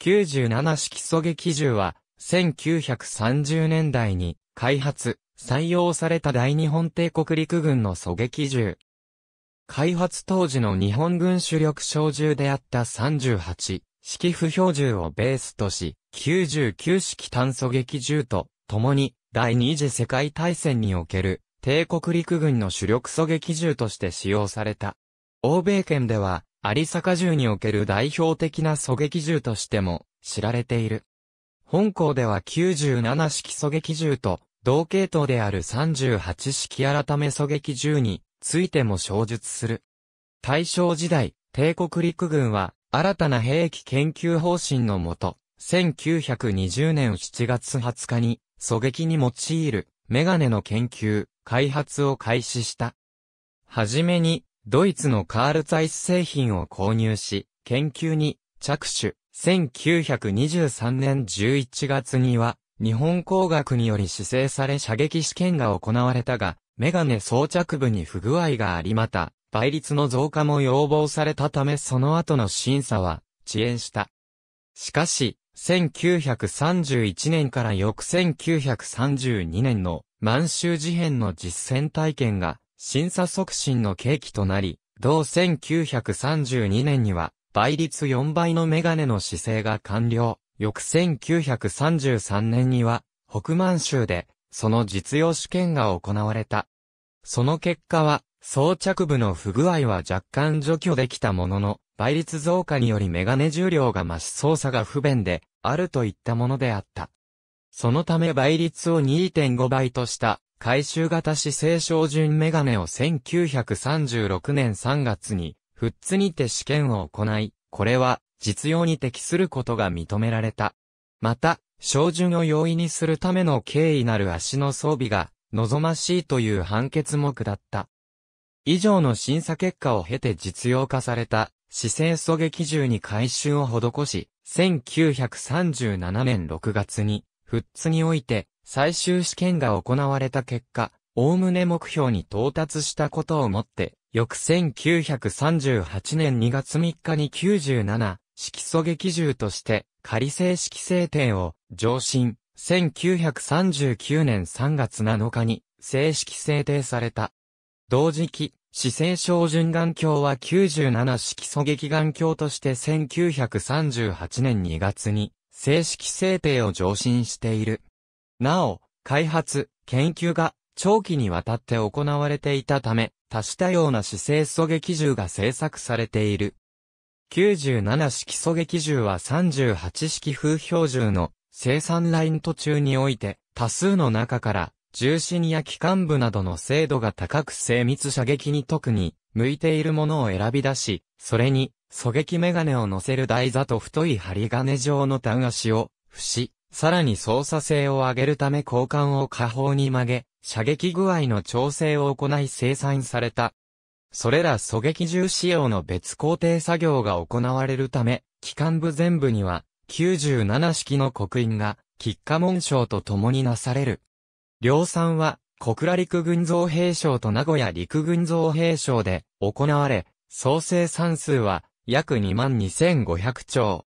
97式狙撃銃は、1930年代に開発、採用された大日本帝国陸軍の狙撃銃。開発当時の日本軍主力小銃であった38式不標銃をベースとし、99式単狙撃銃と共に第二次世界大戦における帝国陸軍の主力狙撃銃として使用された。欧米圏では有坂銃における代表的な狙撃銃としても知られている。本校では97式狙撃銃と同系統である38式改め狙撃銃についても衝述する。大正時代、帝国陸軍は新たな兵器研究方針のもと、1920年7月20日に狙撃に用いるメガネの研究、開発を開始した。はじめにドイツのカール・ザイス製品を購入し、研究に着手。1923年11月には、日本工学により指制され射撃試験が行われたが、メガネ装着部に不具合がありまた、倍率の増加も要望されたためその後の審査は遅延した。しかし、1931年から翌1932年の満州事変の実践体験が審査促進の契機となり、同1932年には、倍率4倍のメガネの姿勢が完了。翌1933年には、北満州で、その実用試験が行われた。その結果は、装着部の不具合は若干除去できたものの、倍率増加によりメガネ重量が増し操作が不便で、あるといったものであった。そのため倍率を2.5倍とした回収型姿勢照準メガネを1936年3月に、フッツにて試験を行い、これは実用に適することが認められた。また、照準を容易にするための敬意なる足の装備が望ましいという判決目だった。以上の審査結果を経て実用化された姿勢狙撃銃に回収を施し、1937年6月に、フッツにおいて最終試験が行われた結果、おおむね目標に到達したことをもって、翌1938年2月3日に97、色素劇獣として、仮性式制定を上申、1939年3月7日に正式制定された。同時期、姿勢症順眼鏡は97色素劇眼鏡として1938年2月に正式制定を上申している。なお、開発、研究が長期にわたって行われていたため、多種多様な姿勢狙撃銃が製作されている。97式狙撃銃は38式風標銃の生産ライン途中において、多数の中から重心や機関部などの精度が高く精密射撃に特に向いているものを選び出し、それに狙撃メガネを乗せる台座と太い針金状の端足を、節、さらに操作性を上げるため交換を下方に曲げ、射撃具合の調整を行い生産された。それら狙撃銃仕様の別工程作業が行われるため、機関部全部には、97式の刻印が、喫下紋章と共になされる。量産は、小倉陸軍造兵廠と名古屋陸軍造兵廠で行われ、総生産数は約22,500兆。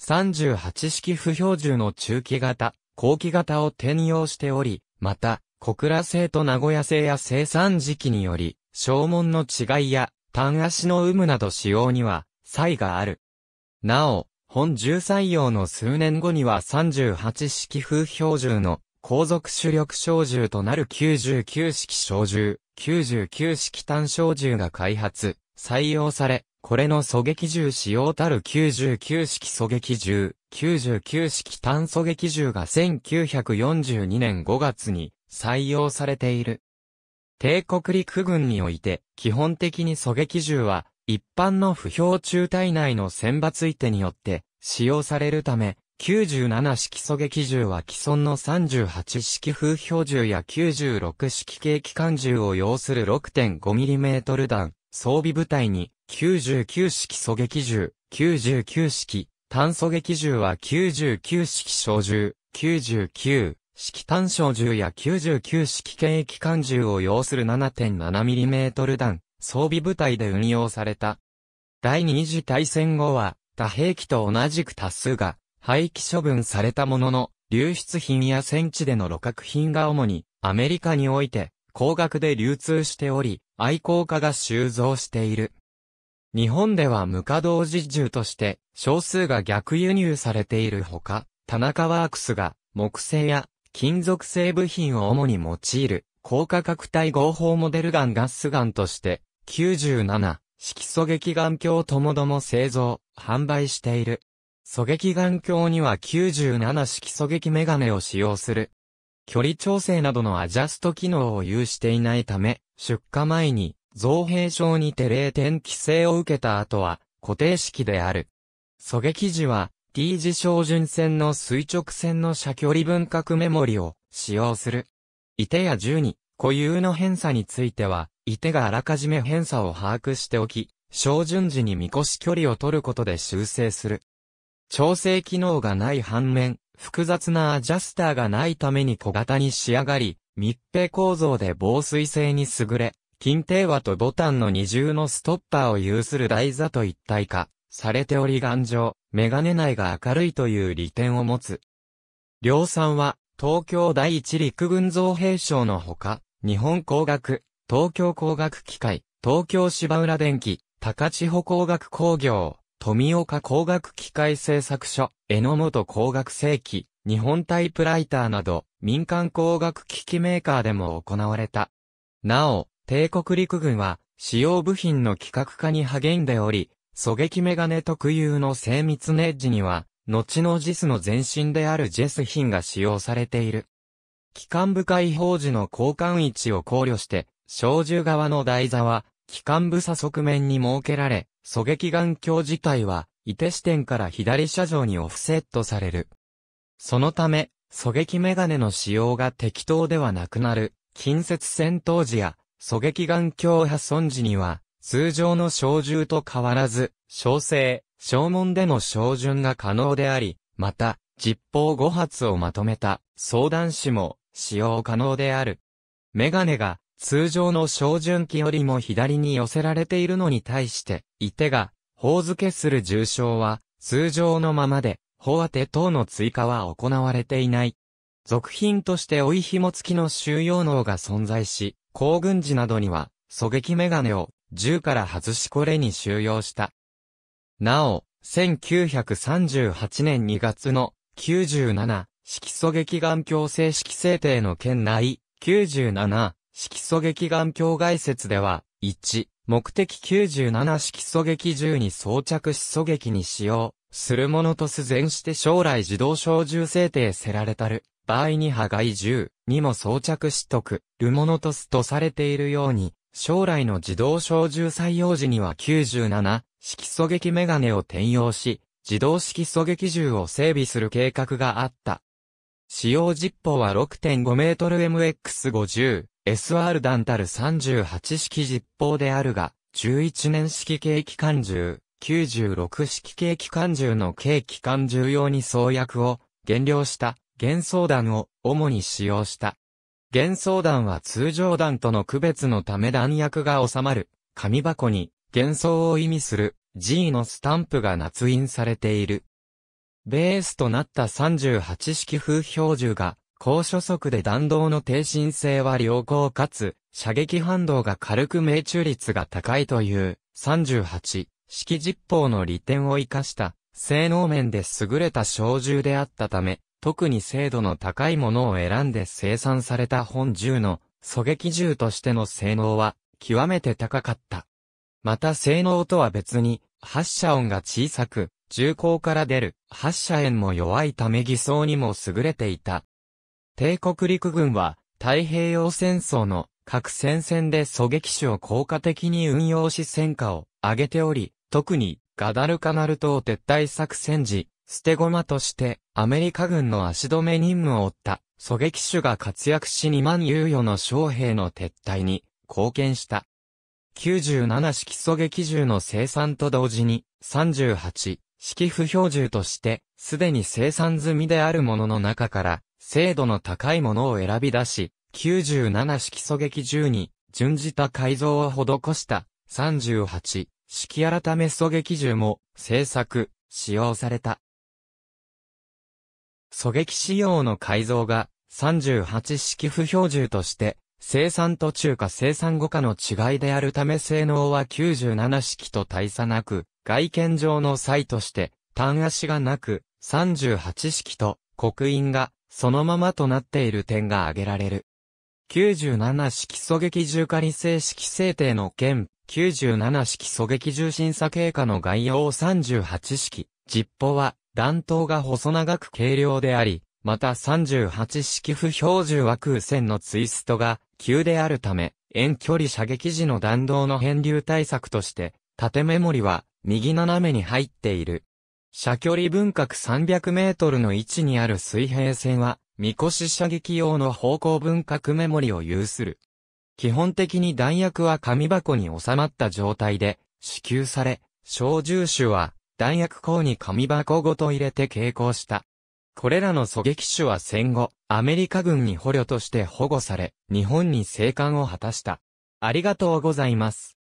38式不標準の中期型、後期型を転用しており、また、小倉製と名古屋製や生産時期により、消門の違いや、単足の有無など使用には、差異がある。なお、本重採用の数年後には38式風標準の後続主力小銃となる99式小銃、99式単小銃が開発、採用され、これの狙撃銃使用たる99式狙撃銃、99式単狙撃銃が1942年5月に採用されている。帝国陸軍において、基本的に狙撃銃は、一般の不評中隊内の選抜一手によって使用されるため、97式狙撃銃は既存の38式風評銃や96式軽機関銃を要する 6.5mm 弾装備部隊に99式狙撃銃、99式炭狙撃銃は99式小銃、99式炭小銃や99式検疫艦銃を要する 7.7mm 弾、装備部隊で運用された。第二次大戦後は、他兵器と同じく多数が、廃棄処分されたものの、流出品や戦地での露獲品が主に、アメリカにおいて、高額で流通しており、愛好家が収蔵している。日本では無稼働実重として少数が逆輸入されているほか、田中ワークスが木製や金属製部品を主に用いる高価格帯合法モデルガンガスガンとして97、色素撃眼鏡ともども製造、販売している。狙撃眼鏡には97色素撃メガネを使用する。距離調整などのアジャスト機能を有していないため、出荷前に造幣症にて0点規制を受けた後は、固定式である。狙撃時は、T 字照準線の垂直線の射距離分割メモリを使用する。いてや銃に、固有の偏差については、いてがあらかじめ偏差を把握しておき、照準時に見越し距離を取ることで修正する。調整機能がない反面、複雑なアジャスターがないために小型に仕上がり、密閉構造で防水性に優れ、金帝和とボタンの二重のストッパーを有する台座と一体化、されており頑丈、メガネ内が明るいという利点を持つ。量産は、東京第一陸軍造兵省のほか、日本工学、東京工学機械、東京芝浦電機、高千穂工学工業、富岡工学機械製作所、榎本工学製機、日本タイプライターなど、民間工学機器メーカーでも行われた。なお、帝国陸軍は、使用部品の規格化に励んでおり、狙撃メガネ特有の精密ネッジには、後のジスの前身であるジェス品が使用されている。機関部解放時の交換位置を考慮して、小銃側の台座は、機関部差側面に設けられ、狙撃眼鏡自体は、射手視点から左車上にオフセットされる。そのため、狙撃メガネの使用が適当ではなくなる、近接戦闘時や狙撃眼鏡破損時には、通常の小銃と変わらず、小生、小門での小準が可能であり、また、実砲5発をまとめた相談士も使用可能である。メガネが通常の小準器よりも左に寄せられているのに対して、いてが、砲付けする重傷は通常のままで、砲当て等の追加は行われていない。続品として追い紐付きの収容能が存在し、行軍時などには、狙撃メガネを銃から外しこれに収容した。なお、1938年2月の97式狙撃眼鏡正式制定の県内97式狙撃眼鏡外説では1目的97式狙撃銃に装着し狙撃に使用するものとす前して将来自動小銃制定せられたる場合に破外銃にも装着しとくるものとすとされているように、将来の自動小銃採用時には97式狙撃メガネを転用し、自動式狙撃銃を整備する計画があった。使用実報は6.5メートル MX50、SR 弾たる38式実報であるが、11年式軽機関銃、96式軽機関銃の軽機関銃用に装薬を減量した幻想弾を主に使用した。幻想弾は通常弾との区別のため弾薬が収まる、紙箱に幻想を意味する G のスタンプが捺印されている。ベースとなった38式風標銃が、高初速で弾道の低心性は良好かつ、射撃反動が軽く命中率が高いという、38式実砲の利点を活かした、性能面で優れた小銃であったため、特に精度の高いものを選んで生産された本銃の狙撃銃としての性能は極めて高かった。また性能とは別に発射音が小さく、銃口から出る発射炎も弱いため偽装にも優れていた。帝国陸軍は太平洋戦争の各戦線で狙撃手を効果的に運用し戦果を上げており、特にガダルカナル島撤退作戦時、捨て駒としてアメリカ軍の足止め任務を負った狙撃手が活躍し2万猶予の将兵の撤退に貢献した。97式狙撃銃の生産と同時に38式不標銃としてすでに生産済みであるものの中から精度の高いものを選び出し97式狙撃銃に準じた改造を施した38式改め狙撃銃も製作、使用された。狙撃仕様の改造が38式不標準として、生産途中か生産後かの違いであるため性能は97式と大差なく、外見上の差異として、単足がなく、38式と刻印がそのままとなっている点が挙げられる。97式狙撃重化理性式制定の件、97式狙撃重審査経過の概要38式、実歩は弾頭が細長く軽量であり、また38式不標準枠空戦のツイストが急であるため、遠距離射撃時の弾道の変流対策として、縦メモリは右斜めに入っている。射距離分割300メートルの位置にある水平線は、見越し射撃用の方向分割メモリを有する。基本的に弾薬は紙箱に収まった状態で支給され、小銃手は弾薬口に紙箱ごと入れて携行した。これらの狙撃手は戦後、アメリカ軍に捕虜として保護され、日本に生還を果たした。ありがとうございます。